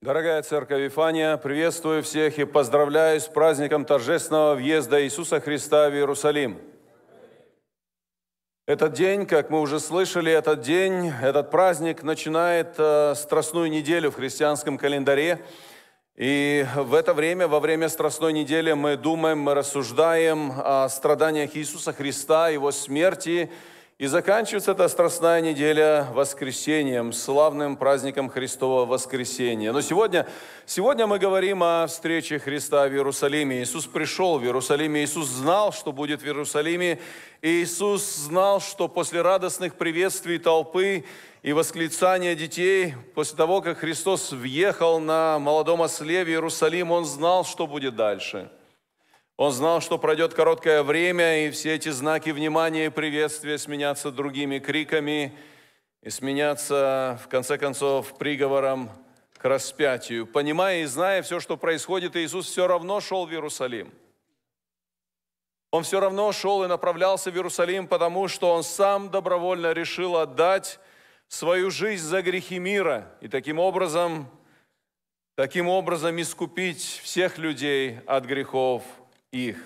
Дорогая Церковь Ифания, приветствую всех и поздравляю с праздником торжественного въезда Иисуса Христа в Иерусалим. Этот день, как мы уже слышали, этот день, этот праздник начинает э, Страстную неделю в христианском календаре. И в это время, во время Страстной недели мы думаем, мы рассуждаем о страданиях Иисуса Христа, Его смерти, и заканчивается эта страстная неделя воскресением, славным праздником Христова воскресения. Но сегодня, сегодня мы говорим о встрече Христа в Иерусалиме. Иисус пришел в Иерусалиме, Иисус знал, что будет в Иерусалиме, и Иисус знал, что после радостных приветствий толпы и восклицания детей, после того, как Христос въехал на молодом осле в Иерусалим, Он знал, что будет дальше – он знал, что пройдет короткое время, и все эти знаки внимания и приветствия сменятся другими криками и сменятся, в конце концов, приговором к распятию. Понимая и зная все, что происходит, Иисус все равно шел в Иерусалим. Он все равно шел и направлялся в Иерусалим, потому что он сам добровольно решил отдать свою жизнь за грехи мира и таким образом, таким образом искупить всех людей от грехов их.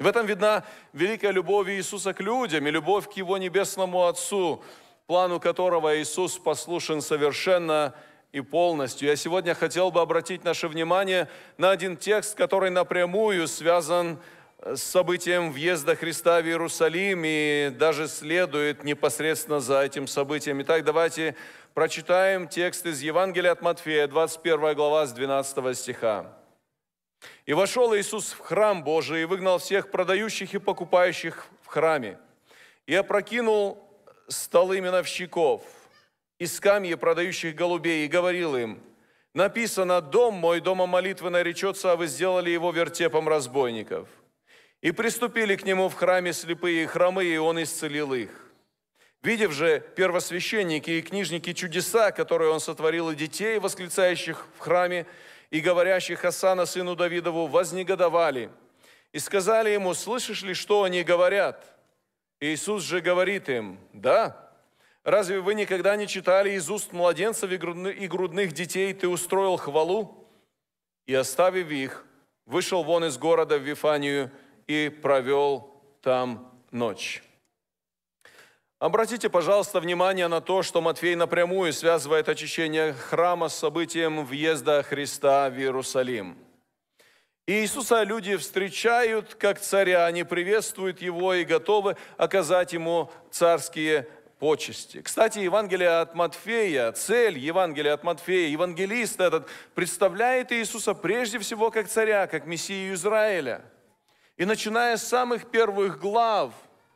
В этом видна великая любовь Иисуса к людям и любовь к Его Небесному Отцу, плану которого Иисус послушен совершенно и полностью. Я сегодня хотел бы обратить наше внимание на один текст, который напрямую связан э, с событием въезда Христа в Иерусалим и даже следует непосредственно за этим событием. Итак, давайте прочитаем текст из Евангелия от Матфея, 21 глава с 12 стиха. И вошел Иисус в храм Божий и выгнал всех продающих и покупающих в храме. И опрокинул столы миновщиков и скамьи продающих голубей и говорил им, написано, дом мой, дома молитвы наречется, а вы сделали его вертепом разбойников. И приступили к нему в храме слепые и хромые, и он исцелил их. Видев же первосвященники и книжники чудеса, которые он сотворил и детей, восклицающих в храме, и говорящих Хасана, сыну Давидову, вознегодовали и сказали ему, слышишь ли, что они говорят? Иисус же говорит им, да, разве вы никогда не читали из уст младенцев и грудных детей ты устроил хвалу? И оставив их, вышел вон из города в Вифанию и провел там ночь. Обратите, пожалуйста, внимание на то, что Матфей напрямую связывает очищение храма с событием въезда Христа в Иерусалим. И Иисуса люди встречают как царя, они приветствуют его и готовы оказать ему царские почести. Кстати, Евангелие от Матфея, цель Евангелия от Матфея, евангелист этот, представляет Иисуса прежде всего как царя, как Мессию Израиля. И начиная с самых первых глав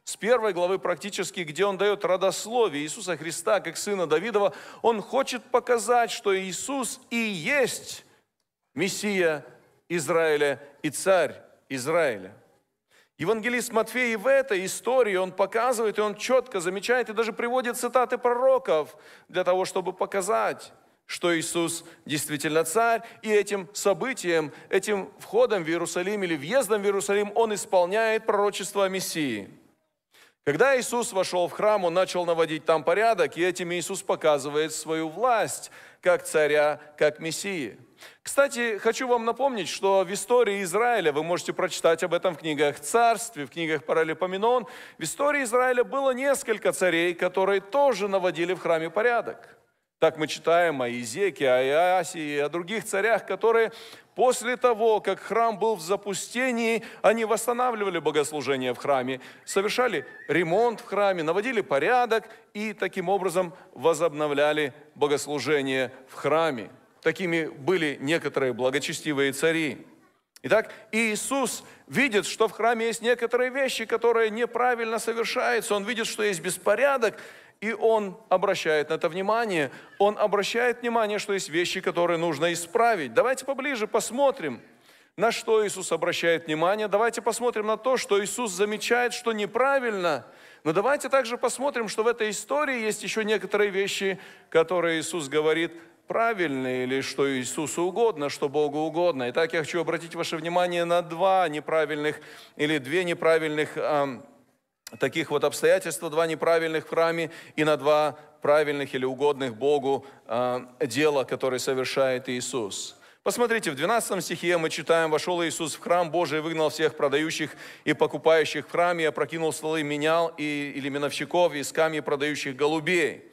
с первой главы практически, где он дает родословие Иисуса Христа как сына Давидова, он хочет показать, что Иисус и есть Мессия Израиля и царь Израиля. Евангелист Матфей в этой истории, он показывает, и он четко замечает, и даже приводит цитаты пророков для того, чтобы показать, что Иисус действительно царь, и этим событием, этим входом в Иерусалим или въездом в Иерусалим он исполняет пророчество о Мессии – когда Иисус вошел в храм, он начал наводить там порядок, и этим Иисус показывает свою власть как царя, как мессии. Кстати, хочу вам напомнить, что в истории Израиля, вы можете прочитать об этом в книгах «Царстве», в книгах «Паралипоменон», в истории Израиля было несколько царей, которые тоже наводили в храме порядок. Так мы читаем о Изеке, о Иоасе и о других царях, которые После того, как храм был в запустении, они восстанавливали богослужение в храме, совершали ремонт в храме, наводили порядок и таким образом возобновляли богослужение в храме. Такими были некоторые благочестивые цари. Итак, Иисус видит, что в храме есть некоторые вещи, которые неправильно совершаются. Он видит, что есть беспорядок, и он обращает на это внимание. Он обращает внимание, что есть вещи, которые нужно исправить. Давайте поближе посмотрим, на что Иисус обращает внимание. Давайте посмотрим на то, что Иисус замечает, что неправильно. Но давайте также посмотрим, что в этой истории есть еще некоторые вещи, которые Иисус говорит правильные или что Иисусу угодно, что Богу угодно. Итак, я хочу обратить ваше внимание на два неправильных или две неправильных таких вот обстоятельств два неправильных в храме и на два правильных или угодных Богу э, дела, которые совершает Иисус. Посмотрите, в 12 стихе мы читаем, «Вошел Иисус в храм Божий, выгнал всех продающих и покупающих в храме, и опрокинул столы менял и, или миновщиков, и скамьи продающих голубей».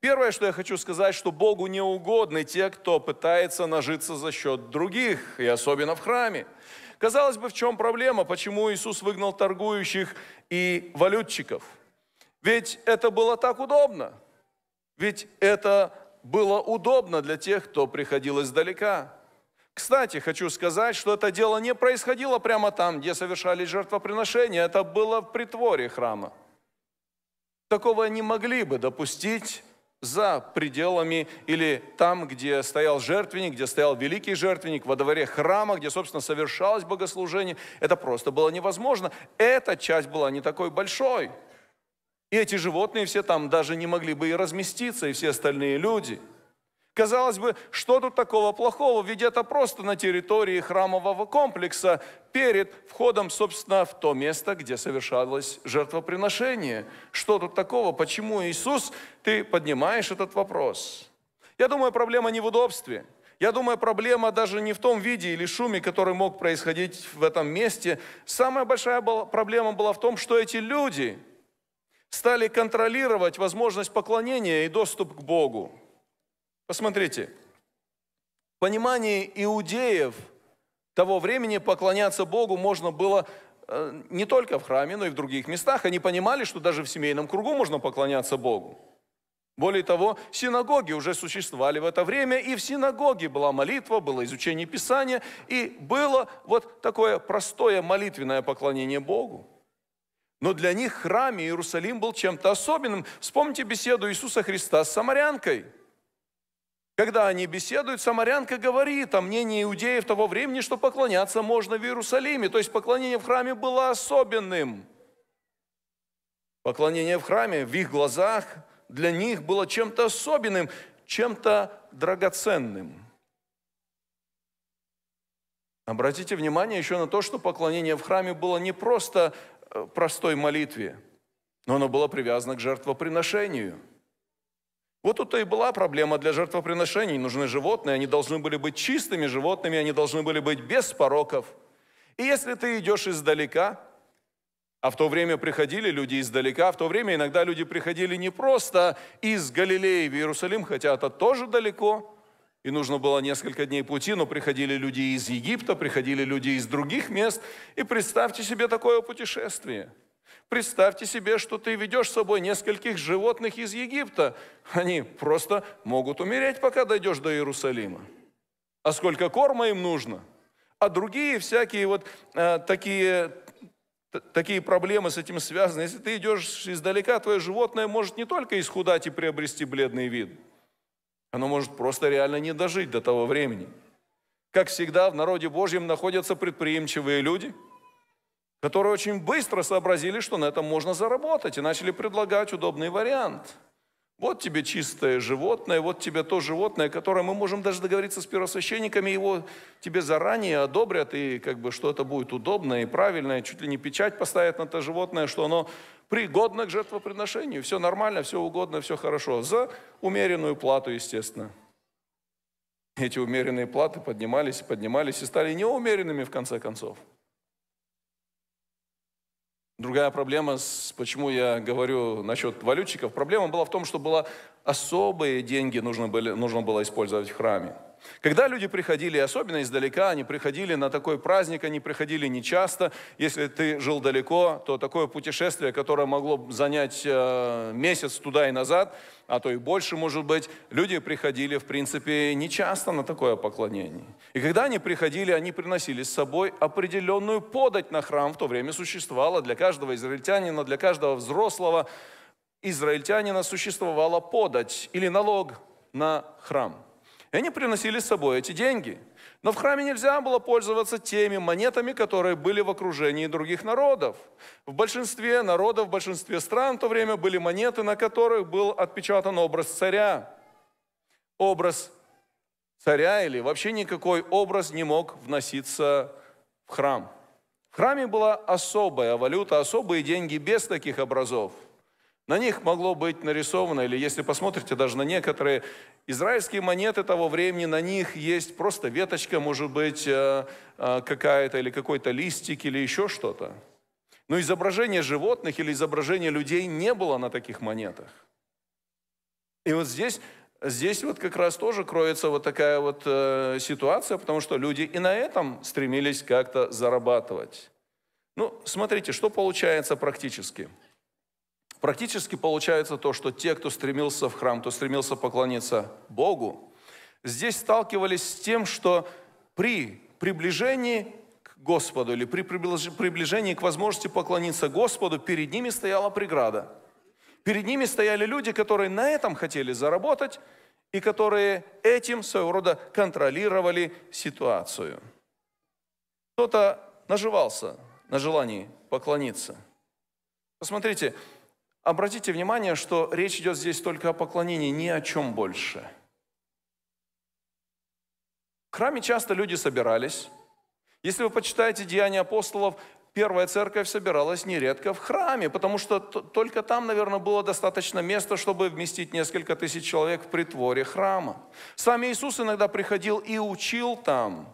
Первое, что я хочу сказать, что Богу не угодны те, кто пытается нажиться за счет других, и особенно в храме. Казалось бы, в чем проблема, почему Иисус выгнал торгующих и валютчиков? Ведь это было так удобно. Ведь это было удобно для тех, кто приходил издалека. Кстати, хочу сказать, что это дело не происходило прямо там, где совершались жертвоприношения. Это было в притворе храма. Такого не могли бы допустить за пределами или там, где стоял жертвенник, где стоял великий жертвенник, во дворе храма, где, собственно, совершалось богослужение. Это просто было невозможно. Эта часть была не такой большой. И эти животные все там даже не могли бы и разместиться, и все остальные люди – Казалось бы, что тут такого плохого? Ведь это просто на территории храмового комплекса перед входом, собственно, в то место, где совершалось жертвоприношение. Что тут такого? Почему, Иисус, ты поднимаешь этот вопрос? Я думаю, проблема не в удобстве. Я думаю, проблема даже не в том виде или шуме, который мог происходить в этом месте. Самая большая была, проблема была в том, что эти люди стали контролировать возможность поклонения и доступ к Богу. Посмотрите, понимание иудеев того времени поклоняться Богу можно было э, не только в храме, но и в других местах. Они понимали, что даже в семейном кругу можно поклоняться Богу. Более того, синагоги уже существовали в это время, и в синагоге была молитва, было изучение Писания, и было вот такое простое молитвенное поклонение Богу. Но для них храм Иерусалим был чем-то особенным. Вспомните беседу Иисуса Христа с самарянкой – когда они беседуют, самарянка говорит о мнении иудеев того времени, что поклоняться можно в Иерусалиме. То есть поклонение в храме было особенным. Поклонение в храме в их глазах для них было чем-то особенным, чем-то драгоценным. Обратите внимание еще на то, что поклонение в храме было не просто э, простой молитве, но оно было привязано к жертвоприношению – вот тут и была проблема для жертвоприношений. Нужны животные, они должны были быть чистыми животными, они должны были быть без пороков. И если ты идешь издалека, а в то время приходили люди издалека, а в то время иногда люди приходили не просто из Галилеи в Иерусалим, хотя это тоже далеко, и нужно было несколько дней пути, но приходили люди из Египта, приходили люди из других мест, и представьте себе такое путешествие – Представьте себе, что ты ведешь с собой нескольких животных из Египта. Они просто могут умереть, пока дойдешь до Иерусалима. А сколько корма им нужно? А другие всякие вот э, такие такие проблемы с этим связаны. Если ты идешь издалека, твое животное может не только исхудать и приобрести бледный вид, оно может просто реально не дожить до того времени. Как всегда, в народе Божьем находятся предприимчивые люди – которые очень быстро сообразили, что на этом можно заработать, и начали предлагать удобный вариант. Вот тебе чистое животное, вот тебе то животное, которое мы можем даже договориться с первосвященниками, его тебе заранее одобрят, и как бы что это будет удобное и правильное, чуть ли не печать поставят на это животное, что оно пригодно к жертвоприношению, все нормально, все угодно, все хорошо, за умеренную плату, естественно. Эти умеренные платы поднимались и поднимались и стали неумеренными в конце концов – Другая проблема, с, почему я говорю насчет валютчиков, проблема была в том, что было особые деньги нужно, были, нужно было использовать в храме. Когда люди приходили, особенно издалека, они приходили на такой праздник, они приходили нечасто. Если ты жил далеко, то такое путешествие, которое могло занять э, месяц туда и назад, а то и больше, может быть, люди приходили, в принципе, нечасто на такое поклонение. И когда они приходили, они приносили с собой определенную подать на храм, в то время существовала для каждого израильтянина, для каждого взрослого израильтянина существовала подать или налог на храм – и они приносили с собой эти деньги. Но в храме нельзя было пользоваться теми монетами, которые были в окружении других народов. В большинстве народов, в большинстве стран в то время были монеты, на которых был отпечатан образ царя. Образ царя или вообще никакой образ не мог вноситься в храм. В храме была особая валюта, особые деньги без таких образов – на них могло быть нарисовано, или если посмотрите даже на некоторые израильские монеты того времени, на них есть просто веточка, может быть, э, э, какая-то, или какой-то листик, или еще что-то. Но изображение животных или изображение людей не было на таких монетах. И вот здесь, здесь вот как раз тоже кроется вот такая вот э, ситуация, потому что люди и на этом стремились как-то зарабатывать. Ну, смотрите, что получается практически – Практически получается то, что те, кто стремился в храм, кто стремился поклониться Богу, здесь сталкивались с тем, что при приближении к Господу или при приближении к возможности поклониться Господу, перед ними стояла преграда. Перед ними стояли люди, которые на этом хотели заработать и которые этим своего рода контролировали ситуацию. Кто-то наживался на желании поклониться. Посмотрите, обратите внимание, что речь идет здесь только о поклонении, ни о чем больше. В храме часто люди собирались. Если вы почитаете Деяния апостолов, первая церковь собиралась нередко в храме, потому что только там, наверное, было достаточно места, чтобы вместить несколько тысяч человек в притворе храма. Сам Иисус иногда приходил и учил там.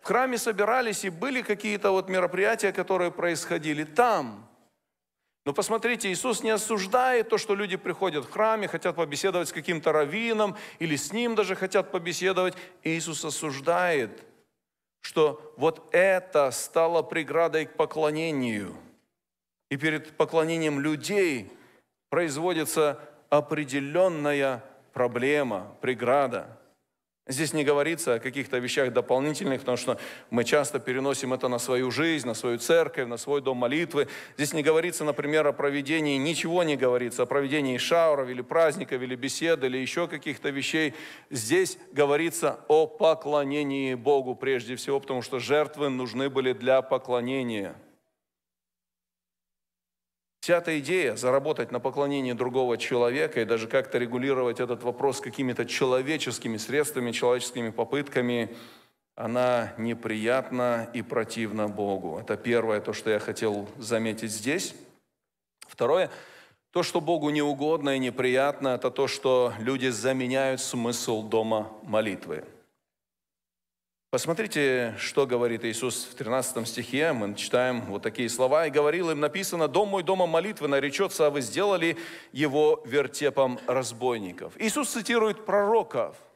В храме собирались и были какие-то вот мероприятия, которые происходили там – но посмотрите, Иисус не осуждает то, что люди приходят в храме, хотят побеседовать с каким-то раввином, или с ним даже хотят побеседовать. Иисус осуждает, что вот это стало преградой к поклонению. И перед поклонением людей производится определенная проблема, преграда – Здесь не говорится о каких-то вещах дополнительных, потому что мы часто переносим это на свою жизнь, на свою церковь, на свой дом молитвы. Здесь не говорится, например, о проведении, ничего не говорится, о проведении шауров или праздников, или бесед, или еще каких-то вещей. Здесь говорится о поклонении Богу прежде всего, потому что жертвы нужны были для поклонения – Вся эта идея заработать на поклонении другого человека и даже как-то регулировать этот вопрос какими-то человеческими средствами, человеческими попытками, она неприятна и противна Богу. Это первое, то, что я хотел заметить здесь. Второе, то, что Богу неугодно и неприятно, это то, что люди заменяют смысл дома молитвы. Посмотрите, что говорит Иисус в 13 стихе. Мы читаем вот такие слова. «И говорил им, написано, дом мой, дома молитвы наречется, а вы сделали его вертепом разбойников». Иисус цитирует пророков –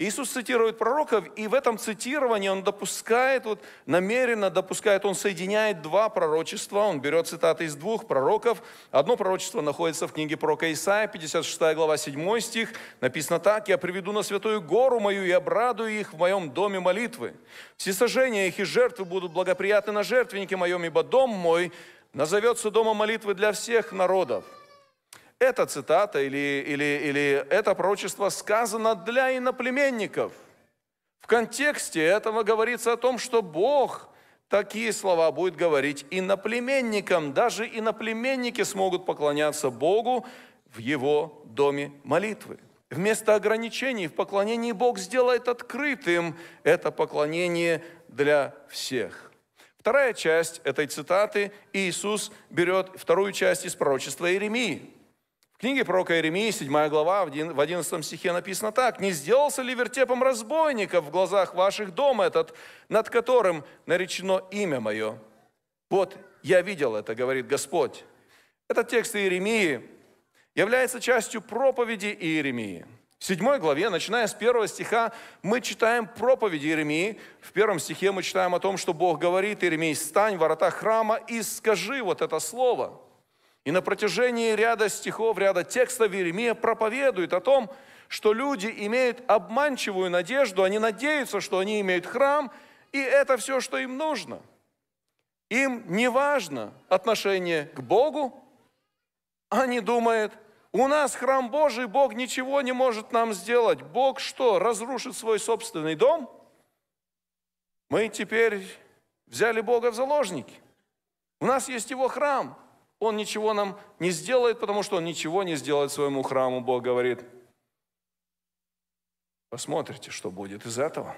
Иисус цитирует пророков, и в этом цитировании он допускает, вот намеренно допускает, он соединяет два пророчества, он берет цитаты из двух пророков. Одно пророчество находится в книге пророка Исаия, 56 глава, 7 стих, написано так, «Я приведу на святую гору мою и обрадую их в моем доме молитвы. Все сожжения их и жертвы будут благоприятны на жертвеннике моем, ибо дом мой назовется домом молитвы для всех народов». Эта цитата или, или, или это пророчество сказано для иноплеменников. В контексте этого говорится о том, что Бог такие слова будет говорить иноплеменникам. Даже иноплеменники смогут поклоняться Богу в его доме молитвы. Вместо ограничений в поклонении Бог сделает открытым это поклонение для всех. Вторая часть этой цитаты Иисус берет вторую часть из пророчества Иеремии книге пророка Иеремии, 7 глава, в 11 стихе написано так. «Не сделался ли вертепом разбойника в глазах ваших дом этот, над которым наречено имя мое?» Вот я видел это, говорит Господь. Этот текст Иеремии является частью проповеди Иеремии. В 7 главе, начиная с 1 стиха, мы читаем проповедь Иеремии. В первом стихе мы читаем о том, что Бог говорит, Иеремии, стань ворота храма и скажи вот это слово – и на протяжении ряда стихов, ряда текстов Иеремия проповедует о том, что люди имеют обманчивую надежду, они надеются, что они имеют храм, и это все, что им нужно. Им не важно отношение к Богу, они думают, у нас храм Божий, Бог ничего не может нам сделать. Бог что, разрушит свой собственный дом? Мы теперь взяли Бога в заложники. У нас есть его храм – он ничего нам не сделает, потому что он ничего не сделает своему храму, Бог говорит. Посмотрите, что будет из этого.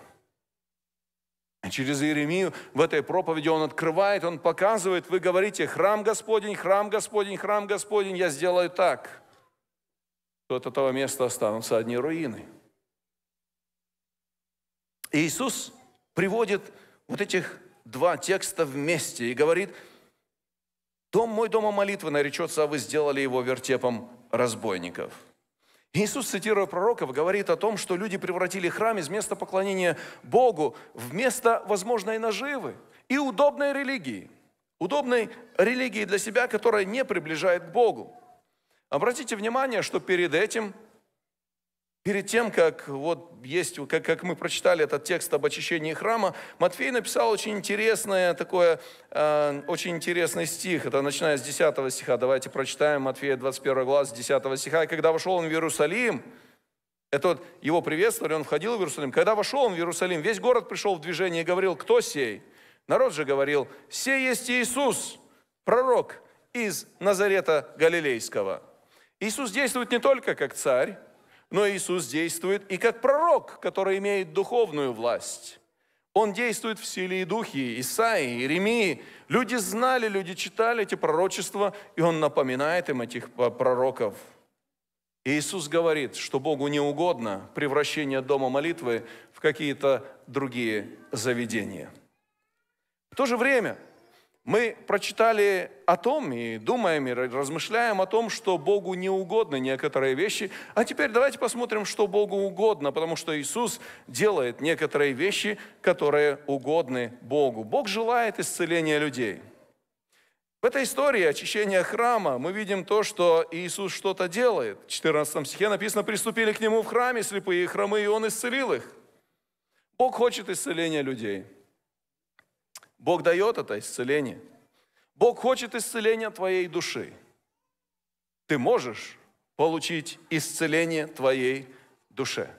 Через Иеремию в этой проповеди он открывает, он показывает, вы говорите, храм Господень, храм Господень, храм Господень, я сделаю так, то от этого места останутся одни руины. И Иисус приводит вот этих два текста вместе и говорит – Дом мой, дома молитвы наречется, а вы сделали его вертепом разбойников. Иисус, цитируя пророков, говорит о том, что люди превратили храм из места поклонения Богу в место возможной наживы и удобной религии. Удобной религии для себя, которая не приближает к Богу. Обратите внимание, что перед этим Перед тем, как, вот есть, как, как мы прочитали этот текст об очищении храма, Матфей написал очень, интересное, такое, э, очень интересный стих. Это начиная с 10 стиха. Давайте прочитаем Матфея 21 глава с 10 стиха. «И когда вошел он в Иерусалим, это вот его приветствовали, он входил в Иерусалим. Когда вошел он в Иерусалим, весь город пришел в движение и говорил, кто сей? Народ же говорил, сей есть Иисус, пророк из Назарета Галилейского. Иисус действует не только как царь, но Иисус действует и как пророк, который имеет духовную власть. Он действует в силе и духе, Исаии, Иеремии. Люди знали, люди читали эти пророчества, и он напоминает им этих пророков. Иисус говорит, что Богу не угодно превращение дома молитвы в какие-то другие заведения. В то же время – мы прочитали о том и думаем, и размышляем о том, что Богу не угодны некоторые вещи. А теперь давайте посмотрим, что Богу угодно, потому что Иисус делает некоторые вещи, которые угодны Богу. Бог желает исцеления людей. В этой истории очищения храма мы видим то, что Иисус что-то делает. В 14 стихе написано, «Приступили к Нему в храме слепые и хромы, и Он исцелил их». Бог хочет исцеления людей – Бог дает это исцеление. Бог хочет исцеления твоей души. Ты можешь получить исцеление твоей душе.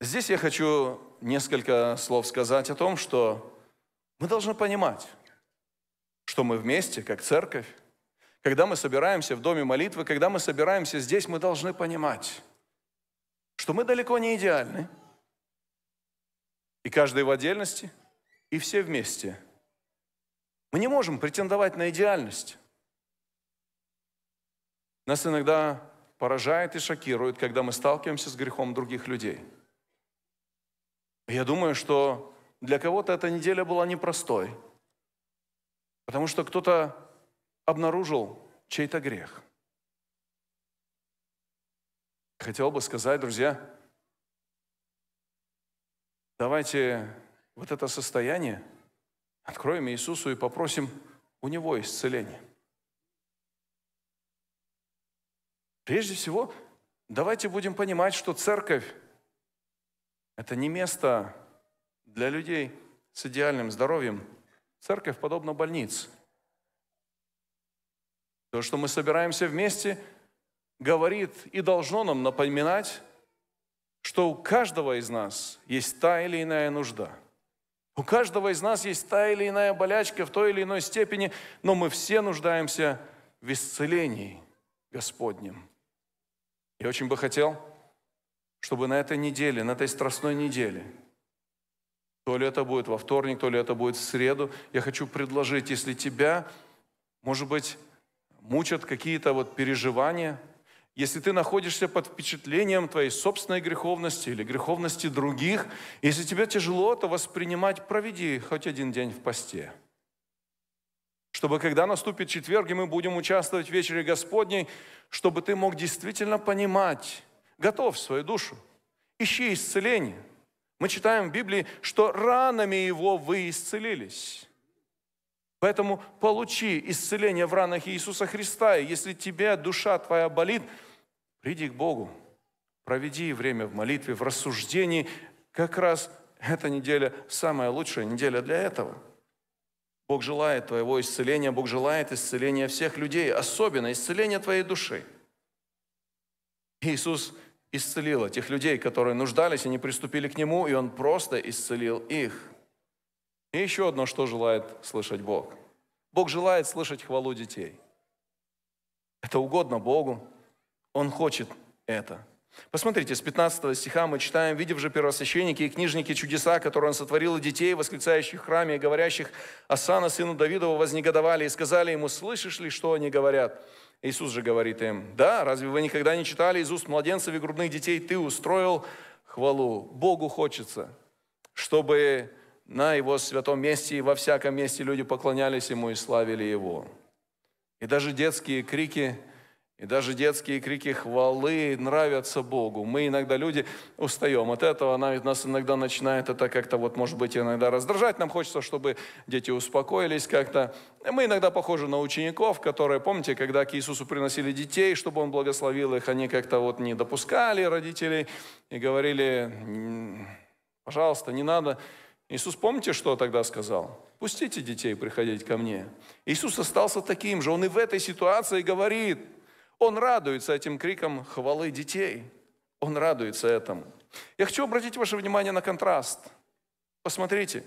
Здесь я хочу несколько слов сказать о том, что мы должны понимать, что мы вместе, как церковь, когда мы собираемся в доме молитвы, когда мы собираемся здесь, мы должны понимать, что мы далеко не идеальны. И каждый в отдельности – и все вместе. Мы не можем претендовать на идеальность. Нас иногда поражает и шокирует, когда мы сталкиваемся с грехом других людей. Я думаю, что для кого-то эта неделя была непростой, потому что кто-то обнаружил чей-то грех. Хотел бы сказать, друзья, давайте вот это состояние откроем Иисусу и попросим у Него исцеления. Прежде всего, давайте будем понимать, что церковь – это не место для людей с идеальным здоровьем. Церковь подобна больнице. То, что мы собираемся вместе, говорит и должно нам напоминать, что у каждого из нас есть та или иная нужда – у каждого из нас есть та или иная болячка в той или иной степени, но мы все нуждаемся в исцелении Господнем. Я очень бы хотел, чтобы на этой неделе, на этой страстной неделе, то ли это будет во вторник, то ли это будет в среду, я хочу предложить, если тебя, может быть, мучат какие-то вот переживания – если ты находишься под впечатлением твоей собственной греховности или греховности других, если тебе тяжело это воспринимать, проведи хоть один день в посте. Чтобы когда наступит четверг, и мы будем участвовать в вечере Господней, чтобы ты мог действительно понимать, готов свою душу, ищи исцеление. Мы читаем в Библии, что ранами его вы исцелились. Поэтому получи исцеление в ранах Иисуса Христа. И если тебе душа твоя болит, приди к Богу. Проведи время в молитве, в рассуждении. Как раз эта неделя самая лучшая неделя для этого. Бог желает твоего исцеления, Бог желает исцеления всех людей, особенно исцеления твоей души. Иисус исцелил этих людей, которые нуждались, они приступили к Нему, и Он просто исцелил их – и еще одно, что желает слышать Бог. Бог желает слышать хвалу детей. Это угодно Богу. Он хочет это. Посмотрите, с 15 стиха мы читаем, «Видев же первосвященники и книжники чудеса, которые он сотворил, и детей, восклицающих в храме и говорящих Асана, сыну Давидова, вознегодовали и сказали ему, «Слышишь ли, что они говорят?» Иисус же говорит им, «Да, разве вы никогда не читали из уст младенцев и грудных детей, ты устроил хвалу?» Богу хочется, чтобы на его святом месте, и во всяком месте люди поклонялись ему и славили его. И даже детские крики, и даже детские крики хвалы нравятся Богу. Мы иногда, люди, устаем от этого, нас иногда начинает это как-то, вот, может быть, иногда раздражать. Нам хочется, чтобы дети успокоились как-то. Мы иногда похожи на учеников, которые, помните, когда к Иисусу приносили детей, чтобы Он благословил их, они как-то вот не допускали родителей и говорили, пожалуйста, не надо. Иисус, помните, что тогда сказал? Пустите детей приходить ко мне. Иисус остался таким же. Он и в этой ситуации говорит. Он радуется этим криком хвалы детей. Он радуется этому. Я хочу обратить ваше внимание на контраст. Посмотрите,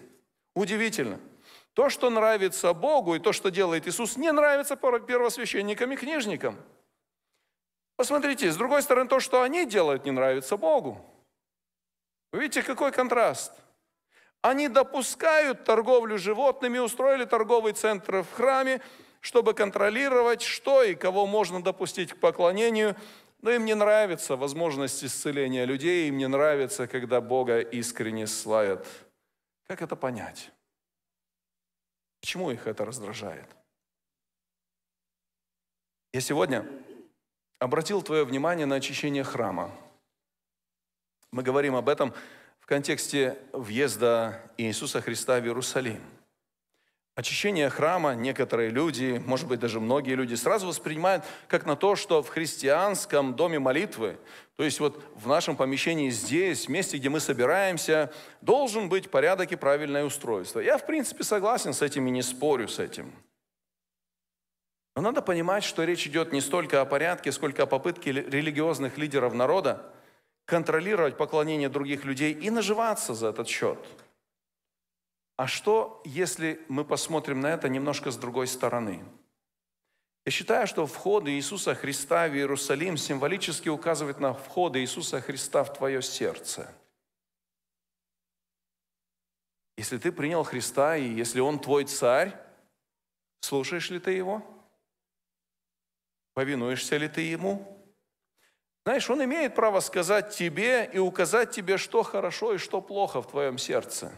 удивительно. То, что нравится Богу и то, что делает Иисус, не нравится первосвященникам и книжникам. Посмотрите, с другой стороны, то, что они делают, не нравится Богу. Вы видите, какой контраст – они допускают торговлю животными, устроили торговый центр в храме, чтобы контролировать, что и кого можно допустить к поклонению. Но им не нравится возможность исцеления людей, им не нравится, когда Бога искренне славят. Как это понять? Почему их это раздражает? Я сегодня обратил твое внимание на очищение храма. Мы говорим об этом контексте въезда Иисуса Христа в Иерусалим. Очищение храма некоторые люди, может быть, даже многие люди сразу воспринимают как на то, что в христианском доме молитвы, то есть вот в нашем помещении здесь, месте, где мы собираемся, должен быть порядок и правильное устройство. Я, в принципе, согласен с этим и не спорю с этим. Но надо понимать, что речь идет не столько о порядке, сколько о попытке религиозных лидеров народа контролировать поклонение других людей и наживаться за этот счет. А что, если мы посмотрим на это немножко с другой стороны? Я считаю, что входы Иисуса Христа в Иерусалим символически указывают на входы Иисуса Христа в твое сердце. Если ты принял Христа, и если Он твой царь, слушаешь ли ты Его? Повинуешься ли ты Ему? Знаешь, он имеет право сказать тебе и указать тебе, что хорошо и что плохо в твоем сердце.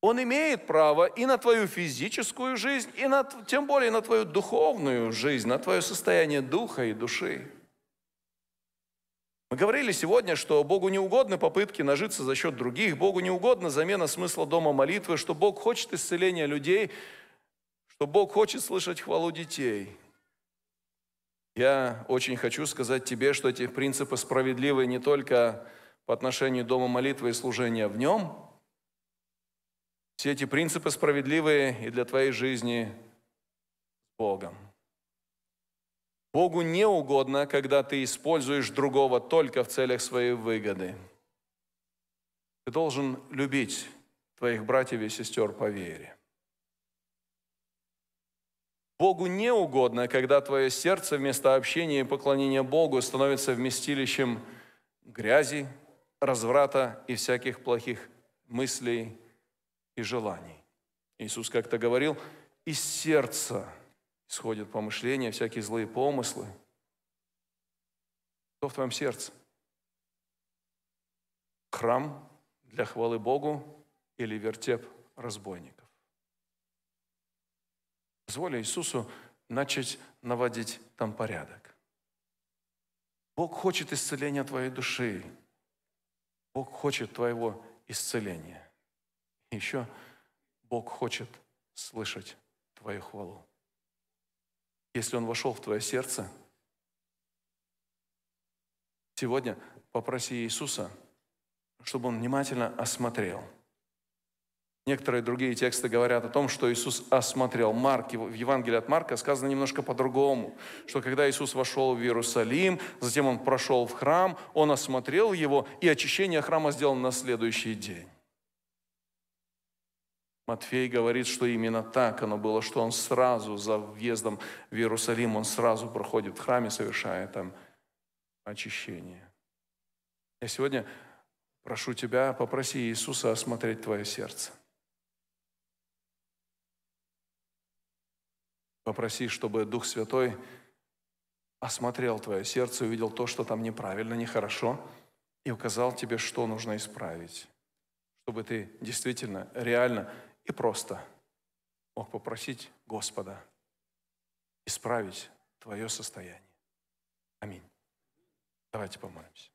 Он имеет право и на твою физическую жизнь, и на, тем более на твою духовную жизнь, на твое состояние духа и души. Мы говорили сегодня, что Богу не угодны попытки нажиться за счет других, Богу не угодна замена смысла дома молитвы, что Бог хочет исцеления людей, что Бог хочет слышать хвалу детей – я очень хочу сказать тебе, что эти принципы справедливы не только по отношению дома молитвы и служения в нем. Все эти принципы справедливы и для твоей жизни с Богом. Богу не угодно, когда ты используешь другого только в целях своей выгоды. Ты должен любить твоих братьев и сестер по вере. Богу не угодно, когда твое сердце вместо общения и поклонения Богу становится вместилищем грязи, разврата и всяких плохих мыслей и желаний. Иисус как-то говорил, из сердца исходят помышления, всякие злые помыслы. Что в твоем сердце? Храм для хвалы Богу или вертеп разбойников? дозволя Иисусу начать наводить там порядок. Бог хочет исцеления твоей души. Бог хочет твоего исцеления. еще Бог хочет слышать твою хвалу. Если Он вошел в твое сердце, сегодня попроси Иисуса, чтобы Он внимательно осмотрел – Некоторые другие тексты говорят о том, что Иисус осмотрел Марк. В Евангелии от Марка сказано немножко по-другому, что когда Иисус вошел в Иерусалим, затем он прошел в храм, он осмотрел его, и очищение храма сделано на следующий день. Матфей говорит, что именно так оно было, что он сразу за въездом в Иерусалим, он сразу проходит в храме, совершая там очищение. Я сегодня прошу тебя, попроси Иисуса осмотреть твое сердце – Попроси, чтобы Дух Святой осмотрел твое сердце, увидел то, что там неправильно, нехорошо, и указал тебе, что нужно исправить, чтобы ты действительно, реально и просто мог попросить Господа исправить твое состояние. Аминь. Давайте помолимся.